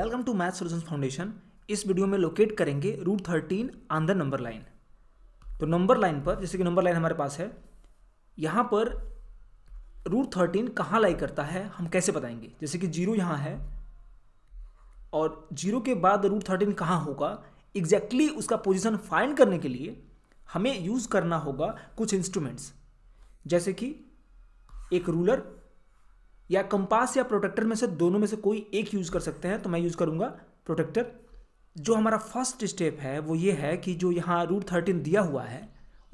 welcome to math solution foundation इस video में locate करेंगे root thirteen on the number line तो number line पर जैसे कि नंबर लाइन हमारे पास है यहाँ पर रूट थर्टीन कहाँ लाई करता है हम कैसे बताएंगे जैसे कि जीरो यहाँ है और जीरो के बाद रूट थर्टीन कहाँ होगा एग्जैक्टली exactly उसका पोजिशन फाइंड करने के लिए हमें यूज़ करना होगा कुछ इंस्ट्रूमेंट्स जैसे कि एक रूलर या कंपास या प्रोटेक्टर में से दोनों में से कोई एक यूज़ कर सकते हैं तो मैं यूज़ करूँगा प्रोटेक्टर जो हमारा फर्स्ट स्टेप है वो ये है कि जो यहाँ रूट थर्टीन दिया हुआ है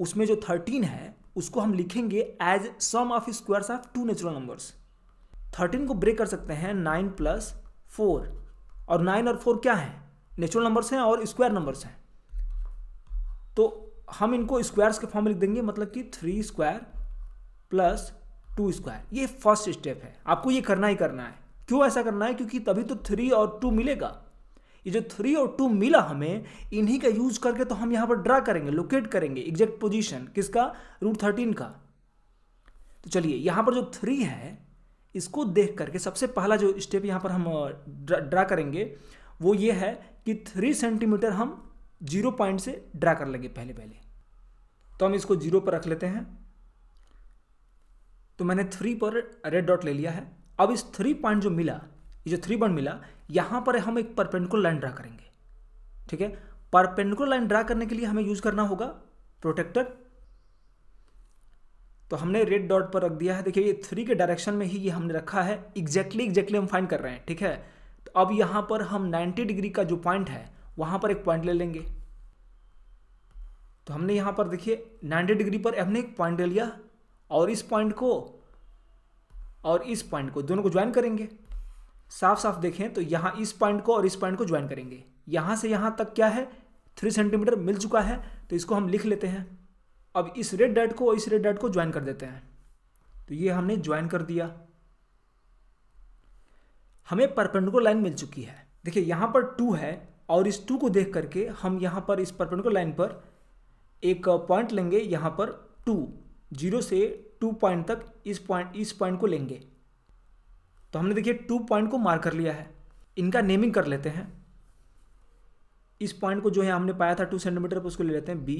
उसमें जो थर्टीन है उसको हम लिखेंगे as sum of squares of two natural numbers thirteen को ब्रेक कर सकते हैं नाइन प्लस फोर और नाइन और फोर क्या है नेचुरल नंबर्स हैं और स्क्वायर नंबर्स हैं तो हम इनको स्क्वायर्स के फॉर्म में लिख देंगे मतलब कि three square plus two square ये फर्स्ट स्टेप है आपको ये करना ही करना है क्यों ऐसा करना है क्योंकि तभी तो थ्री और टू मिलेगा ये जो थ्री और टू मिला हमें इन्हीं का यूज करके तो हम यहाँ पर ड्रा करेंगे लोकेट करेंगे एग्जैक्ट पोजिशन किसका रूट थर्टीन का तो चलिए यहाँ पर जो थ्री है इसको देख करके सबसे पहला जो स्टेप यहाँ पर हम ड्रा करेंगे वो ये है कि थ्री सेंटीमीटर हम जीरो पॉइंट से ड्रा कर लेंगे पहले पहले तो हम इसको जीरो पर रख लेते हैं तो मैंने थ्री पर रेड डॉट ले लिया है अब इस थ्री पॉइंट जो मिला ये जो थ्री पॉइंट मिला यहाँ पर हम एक परपेंडिकुलर लाइन ड्रा करेंगे ठीक है परपेंडिकुलर लाइन ड्रा करने के लिए हमें यूज़ करना होगा प्रोटेक्टर तो हमने रेड डॉट पर रख दिया है देखिए ये थ्री के डायरेक्शन में ही ये हमने रखा है एग्जैक्टली एग्जैक्टली हम फाइंड कर रहे हैं ठीक है तो अब यहाँ पर हम 90 डिग्री का जो पॉइंट है वहाँ पर एक पॉइंट ले लेंगे तो हमने यहाँ पर देखिए 90 डिग्री पर हमने एक पॉइंट ले लिया और इस पॉइंट को और इस पॉइंट को दोनों को ज्वाइन करेंगे साफ साफ देखें तो यहाँ इस पॉइंट को और इस पॉइंट को ज्वाइन करेंगे यहाँ से यहाँ तक क्या है थ्री सेंटीमीटर मिल चुका है तो इसको हम लिख लेते हैं अब इस रेड डॉट को और इस रेड डॉट को ज्वाइन कर देते हैं तो ये हमने ज्वाइन कर दिया हमें परपेंडिकुलर लाइन मिल चुकी है देखिए यहाँ पर टू है और इस टू को देख करके हम यहाँ पर इस परपेंडिकुलर लाइन पर एक पॉइंट लेंगे यहाँ पर टू जीरो से टू पॉइंट तक इस पॉइंट इस पॉइंट को लेंगे तो हमने देखिए टू पॉइंट को मार कर लिया है इनका नेमिंग कर लेते हैं इस पॉइंट को जो है हमने पाया था टू सेंटीमीटर पर उसको ले लेते हैं बी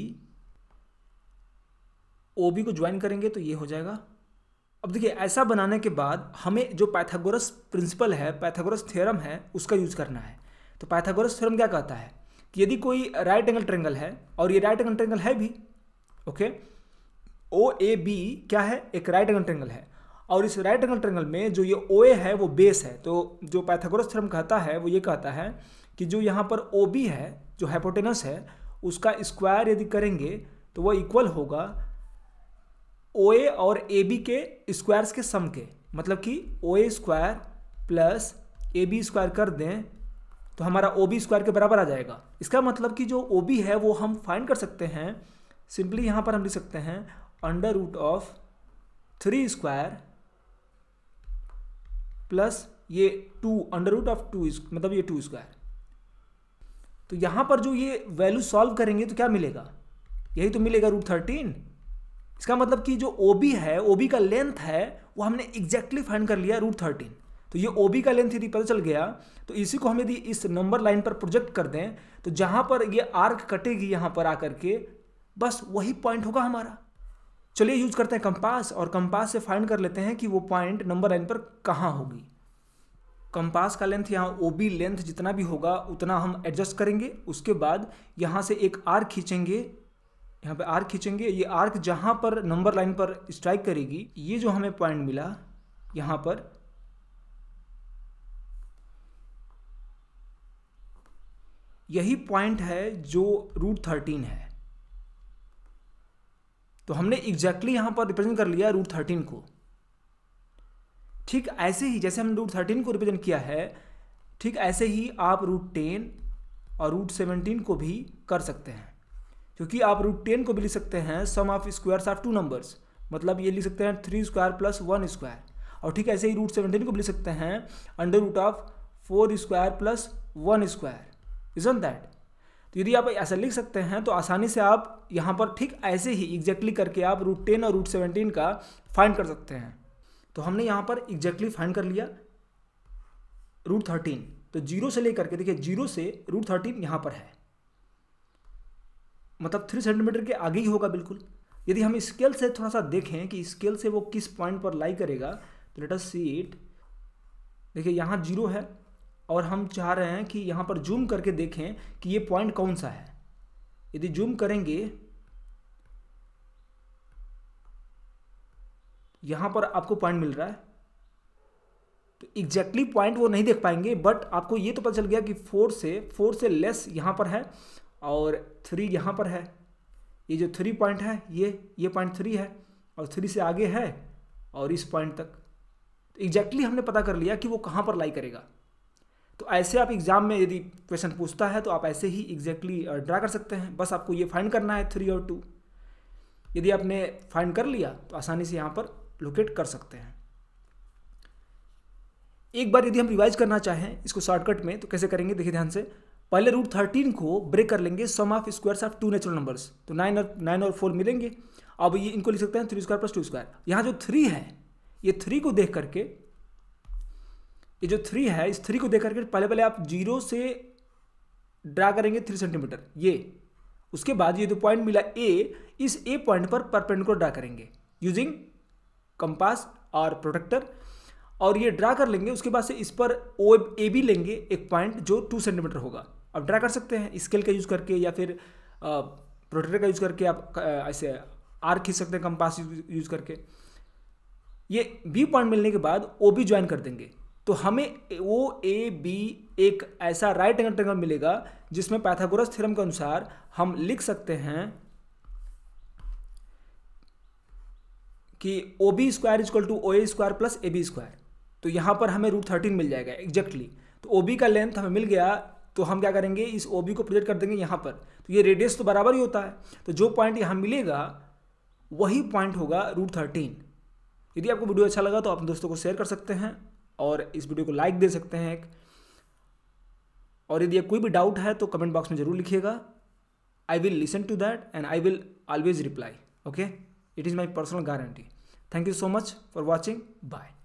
ओ बी को ज्वाइन करेंगे तो ये हो जाएगा अब देखिए ऐसा बनाने के बाद हमें जो पैथागोरस प्रिंसिपल है पैथागोरस थ्योरम है उसका यूज करना है तो पैथागोरस थ्योरम क्या कहता है कि यदि कोई राइट एंगल ट्रेंगल है और ये राइट एंगल ट्रेंगल है भी ओके ओ ए बी क्या है एक राइट एंगल ट्रेंगल है और इस राइट एंगल ट्रेंगल में जो ये ओ ए है वो बेस है तो जो पैथागोरस थ्योरम कहता है वो ये कहता है कि जो यहाँ पर ओ बी है जो हाइपोटेनस है उसका स्क्वायर यदि करेंगे तो वह इक्वल होगा ओ ए और ए बी के स्क्वायर्स के सम के मतलब कि O A square plus A B square कर दें तो हमारा ओ बी स्क्वायर के बराबर आ जाएगा इसका मतलब कि जो ओ बी है वो हम फाइंड कर सकते हैं सिंपली यहाँ पर हम लिख सकते हैं under root of three square plus ये two under root of two मतलब ये टू स्क्वायर तो यहां पर जो ये वैल्यू सॉल्व करेंगे तो क्या मिलेगा यही तो मिलेगा रूट थर्टीन इसका मतलब कि जो ओ बी है ओ बी का लेंथ है वो हमने एग्जैक्टली फाइंड कर लिया रूट थर्टीन तो ये ओ बी का लेंथ यदि पता चल गया तो इसी को हम यदि इस नंबर लाइन पर प्रोजेक्ट कर दें तो जहाँ पर ये आर्क कटेगी यहाँ पर आकर के बस वही पॉइंट होगा हमारा चलिए यूज करते हैं कंपास और कंपास से फाइंड कर लेते हैं कि वो पॉइंट नंबर लाइन पर कहाँ होगी कंपास का लेंथ यहाँ ओ बी लेंथ जितना भी होगा उतना हम एडजस्ट करेंगे उसके बाद यहाँ से एक आर खींचेंगे यहाँ पे आर्क खींचेंगे ये आर्क जहाँ पर नंबर लाइन पर स्ट्राइक करेगी ये जो हमें पॉइंट मिला यहाँ पर यही पॉइंट है जो रूट थर्टीन है तो हमने एग्जैक्टली यहाँ पर रिप्रेजेंट कर लिया रूट थर्टीन को ठीक ऐसे ही जैसे हमने रूट थर्टीन को रिप्रेजेंट किया है ठीक ऐसे ही आप रूट टेन और रूट सेवनटीन को भी कर सकते हैं क्योंकि आप रूट टेन को भी लिख सकते हैं sum of squares of two numbers मतलब ये लिख सकते हैं three square plus one square और ठीक ऐसे ही रूट सेवनटीन को भी लिख सकते हैं under root of four square plus one square is on that तो यदि आप ऐसा लिख सकते हैं तो आसानी से आप यहाँ पर ठीक ऐसे ही एग्जैक्टली करके आप रूट टेन और रूट सेवनटीन का फाइंड कर सकते हैं तो हमने यहाँ पर एग्जैक्टली फाइंड कर लिया रूट थर्टीन तो जीरो से लेकर के देखिए जीरो से रूट थर्टीन यहाँ पर है मतलब थ्री सेंटीमीटर के आगे ही होगा बिल्कुल यदि हम स्केल से थोड़ा सा देखें कि स्केल से वो किस पॉइंट पर लाई करेगा तो लेट अस सी इट देखिए यहाँ जीरो है और हम चाह रहे हैं कि यहाँ पर जूम करके देखें कि ये पॉइंट कौन सा है यदि जूम करेंगे यहाँ पर आपको पॉइंट मिल रहा है तो एग्जैक्टली पॉइंट वो नहीं देख पाएंगे बट आपको ये तो पता चल गया कि फोर से फोर से लेस यहाँ पर है और थ्री यहाँ पर है ये जो थ्री पॉइंट है ये ये पॉइंट थ्री है और थ्री से आगे है और इस पॉइंट तक तो एग्जैक्टली हमने पता कर लिया कि वो कहाँ पर लाई करेगा तो ऐसे आप एग्ज़ाम में यदि क्वेश्चन पूछता है तो आप ऐसे ही एग्जैक्टली exactly ड्रा कर सकते हैं बस आपको ये फाइंड करना है थ्री और टू यदि आपने फाइंड कर लिया तो आसानी से यहाँ पर लोकेट कर सकते हैं एक बार यदि हम रिवाइज करना चाहें इसको शॉर्टकट में तो कैसे करेंगे देखिए ध्यान से पहले रूट थर्टीन को ब्रेक कर लेंगे sum of squares of two natural numbers तो नाइन और नाइन और फोर मिलेंगे अब ये इनको लिख सकते हैं three square plus two square यहाँ जो थ्री है ये थ्री को देख करके ये जो थ्री है इस थ्री को देख करके पहले पहले आप जीरो से ड्रा करेंगे थ्री सेंटीमीटर ये उसके बाद ये जो पॉइंट मिला ए इस ए पॉइंट पर परपेंडिकुलर ड्रा करेंगे यूजिंग कंपास और प्रोटेक्टर और ये ड्रा कर लेंगे उसके बाद से इस पर ओ ए भी लेंगे एक पॉइंट जो टू सेंटीमीटर होगा आप ड्रा कर सकते हैं स्केल का यूज़ करके या फिर प्रोटेक्टर का यूज़ करके आप ऐसे आर खींच सकते हैं कंपास यूज़ करके ये बी पॉइंट मिलने के बाद ओ बी ज्वाइन कर देंगे तो हमें ओ ए बी एक ऐसा राइट एंगल ट्रेंगल मिलेगा जिसमें पैथागोरस थ्योरम के अनुसार हम लिख सकते हैं कि O B square is equal to O A square plus A B square तो यहाँ पर हमें रूट थर्टीन मिल जाएगा एग्जैक्टली तो ओ बी का लेंथ हमें मिल गया तो हम क्या करेंगे इस ओ बी को प्रोजेक्ट कर देंगे यहाँ पर तो ये रेडियस तो बराबर ही होता है तो जो पॉइंट यहाँ मिलेगा वही पॉइंट होगा रूट थर्टीन यदि आपको वीडियो अच्छा लगा तो आप दोस्तों को शेयर कर सकते हैं और इस वीडियो को लाइक दे सकते हैं एक और यदि कोई भी डाउट है तो कमेंट बॉक्स में ज़रूर लिखिएगा I will listen to that and I will always reply okay it is my personal guarantee thank you so much for watching bye